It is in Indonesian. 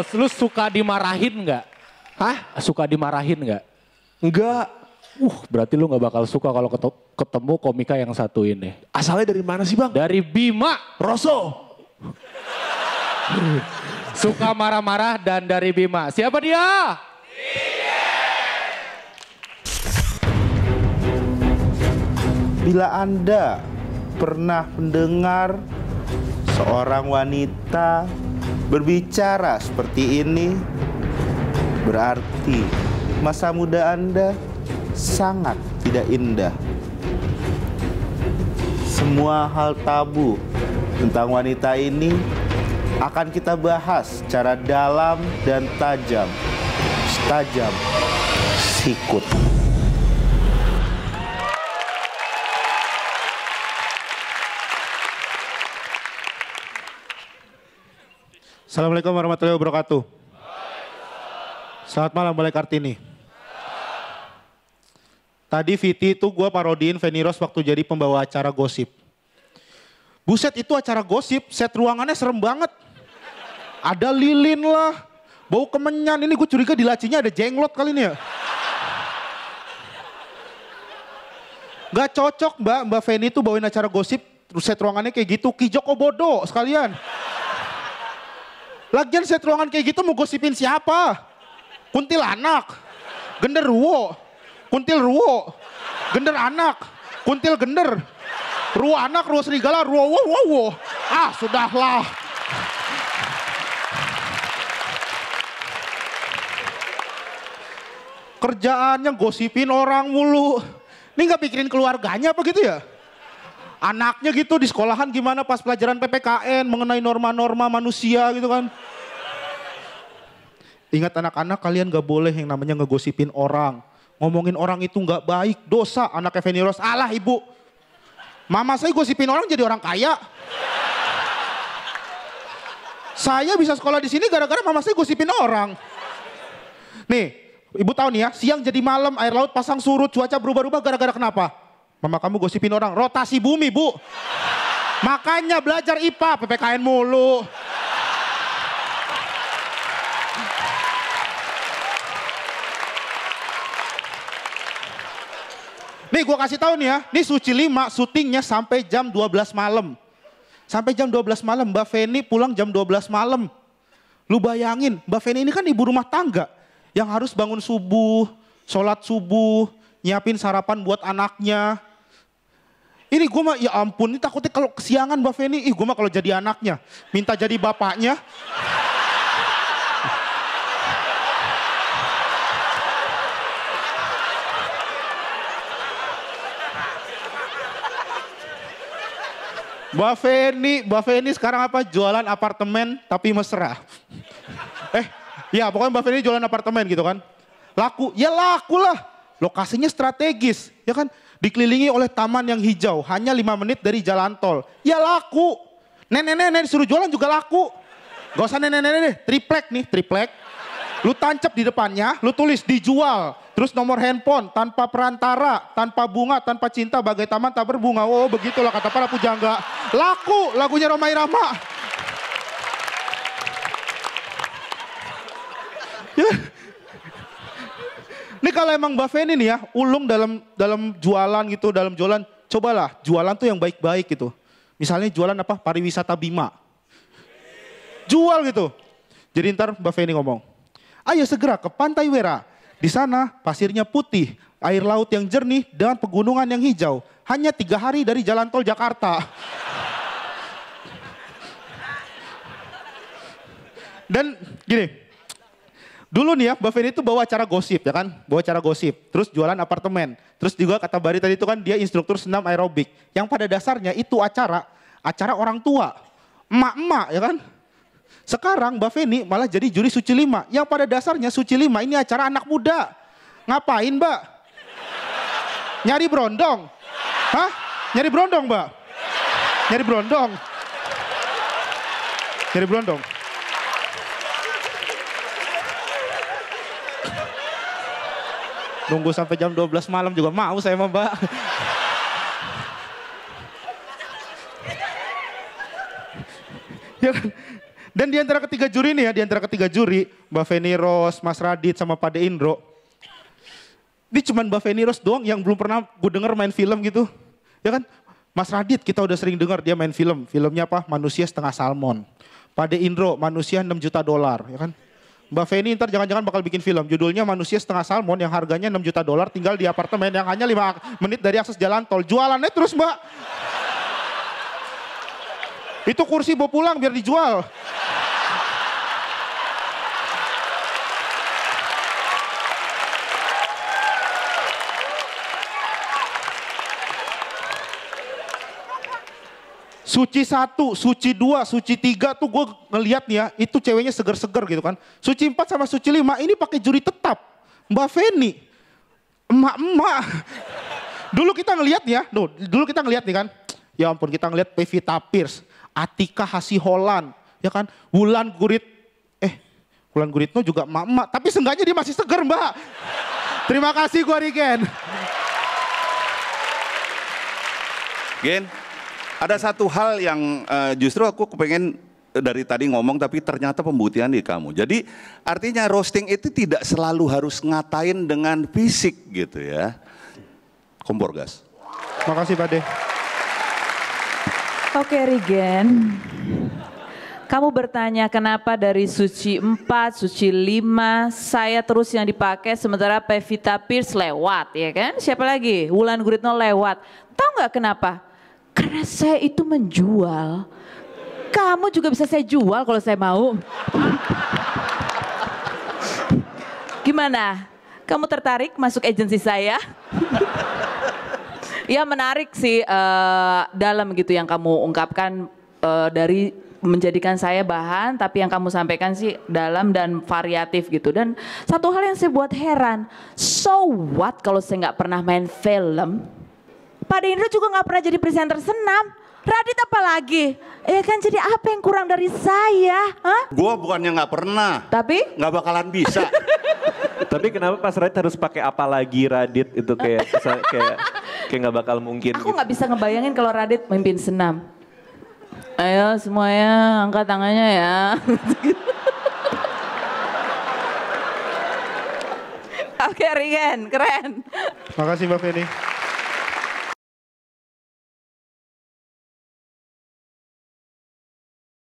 Mus, lu suka dimarahin nggak? Hah? Suka dimarahin nggak? Enggak. Uh, berarti lu nggak bakal suka kalau ketemu komika yang satu ini. Asalnya dari mana sih bang? Dari Bima. Rosso. suka marah-marah dan dari Bima. Siapa dia? Bila Anda pernah mendengar seorang wanita Berbicara seperti ini berarti masa muda Anda sangat tidak indah. Semua hal tabu tentang wanita ini akan kita bahas secara dalam dan tajam. Tajam sikut. Assalamualaikum warahmatullahi wabarakatuh. Selamat malam Balai Kartini. Tadi Viti itu gue parodiin Rose waktu jadi pembawa acara gosip. Buset itu acara gosip, set ruangannya serem banget. Ada lilin lah, bau kemenyan. Ini gue curiga di lacinya ada jenglot kali ini ya. Gak cocok mbak, mbak Feni itu bawain acara gosip, set ruangannya kayak gitu. Kijoko bodoh sekalian. Lagian set ruangan kayak gitu mau gosipin siapa? Kuntil anak, ruo, kuntil ruo, gender anak, kuntil gender, ruo anak, ruo serigala, ruo wo wo wo. Ah sudahlah. Kerjaannya gosipin orang mulu. Ini gak pikirin keluarganya apa gitu ya? Anaknya gitu di sekolahan gimana pas pelajaran PPKN mengenai norma-norma manusia gitu kan. Ingat anak-anak kalian gak boleh yang namanya ngegosipin orang. Ngomongin orang itu gak baik, dosa anak Feni Rose. Alah ibu, mama saya gosipin orang jadi orang kaya. Saya bisa sekolah di sini gara-gara mama saya gosipin orang. Nih, ibu tahu nih ya, siang jadi malam, air laut pasang surut, cuaca berubah-ubah gara-gara kenapa? Mama kamu gosipin orang, rotasi bumi bu. Makanya belajar IPA, PPKN mulu. Nih gue kasih tahu nih ya, nih suci 5 syutingnya sampai jam 12 malam. Sampai jam 12 malam, Mbak Feni pulang jam 12 malam. Lu bayangin, Mbak Feni ini kan ibu rumah tangga yang harus bangun subuh, sholat subuh, nyiapin sarapan buat anaknya, ini gue mah, ya ampun, ini takutnya kalau kesiangan Mbak Feni, ih gue mah kalau jadi anaknya, minta jadi bapaknya. Mbak Feni, Mbak Feni sekarang apa? Jualan apartemen tapi mesra. eh, ya pokoknya Mbak Feni jualan apartemen gitu kan. Laku, ya laku lah. Lokasinya strategis, ya kan? Dikelilingi oleh taman yang hijau, hanya lima menit dari jalan tol. Ya laku. Nenek-nenek disuruh jualan juga laku. Gak usah nenek-nenek deh, triplek nih, triplek. Lu tancap di depannya, lu tulis dijual. Terus nomor handphone, tanpa perantara, tanpa bunga, tanpa cinta, bagai taman tak berbunga. Oh begitulah kata para pujangga. Laku lagunya Roma Irama. Ya. Jadi kalau emang Mbak Feni nih ya, ulung dalam dalam jualan gitu, dalam jualan, cobalah jualan tuh yang baik-baik gitu. Misalnya jualan apa? Pariwisata Bima. Jual gitu. Jadi ntar Mbak Feni ngomong, ayo segera ke Pantai Wera. Di sana pasirnya putih, air laut yang jernih dan pegunungan yang hijau. Hanya tiga hari dari jalan tol Jakarta. Dan gini, Dulu nih ya, Mbak Feni itu bawa acara gosip ya kan, bawa acara gosip, terus jualan apartemen, terus juga kata Bari tadi itu kan dia instruktur senam aerobik, yang pada dasarnya itu acara, acara orang tua, emak-emak ya kan. Sekarang Mbak Feni malah jadi juri suci lima, yang pada dasarnya suci lima ini acara anak muda. Ngapain Mbak? Nyari brondong? Hah? Nyari brondong Mbak? Nyari brondong? Nyari brondong? Nunggu sampai jam 12 malam juga mau saya mah mbak. Ya kan? Dan di antara ketiga juri nih ya, di antara ketiga juri, Mbak Feni Ros, Mas Radit, sama Pak De Indro. Ini cuman Mbak Feni Ros doang yang belum pernah gue denger main film gitu. Ya kan? Mas Radit kita udah sering dengar dia main film. Filmnya apa? Manusia setengah salmon. Pak De Indro, manusia 6 juta dolar. Ya kan? Mbak Feni ntar jangan-jangan bakal bikin film. Judulnya Manusia Setengah Salmon yang harganya 6 juta dolar tinggal di apartemen yang hanya 5 menit dari akses jalan tol. Jualannya terus Mbak. Itu kursi bawa pulang biar dijual. Suci satu, suci dua, suci tiga tuh gue ngeliat nih ya, itu ceweknya seger-seger gitu kan. Suci empat sama suci lima, ini pakai juri tetap. Mbak Feni, emak-emak. Dulu kita ngeliat nih ya, tuh, dulu kita ngeliat nih kan. Ya ampun kita ngeliat Pevita Pierce, Atika Hasiholan, ya kan. Wulan Gurit, eh Wulan Guritno juga emak-emak. Tapi seenggaknya dia masih seger mbak. Terima kasih gue Rigen. Gen, ada satu hal yang uh, justru aku kepengen eh, dari tadi ngomong tapi ternyata pembuktian di kamu. Jadi artinya roasting itu tidak selalu harus ngatain dengan fisik gitu ya. Kompor gas. Makasih Pak De. Oke Regen, Kamu bertanya kenapa dari suci 4, suci 5, saya terus yang dipakai sementara Pevita Pierce lewat ya kan? Siapa lagi? Wulan Guritno lewat. Tahu nggak kenapa? Karena saya itu menjual. Kamu juga bisa saya jual kalau saya mau. Gimana? Kamu tertarik masuk agensi saya? ya menarik sih uh, dalam gitu yang kamu ungkapkan uh, dari menjadikan saya bahan tapi yang kamu sampaikan sih dalam dan variatif gitu dan satu hal yang saya buat heran so what kalau saya nggak pernah main film Pak Dendro juga nggak pernah jadi presenter senam. Radit apa lagi? Ya kan jadi apa yang kurang dari saya? Hah? Gue bukannya nggak pernah. Tapi? Nggak bakalan bisa. Tapi kenapa pas Radit harus pakai apa lagi Radit itu kayak kayak kayak nggak bakal mungkin. Aku gitu. nggak gitu. bisa ngebayangin kalau Radit memimpin senam. Ayo semuanya angkat tangannya ya. Oke Rigen, keren. Makasih Mbak Feni.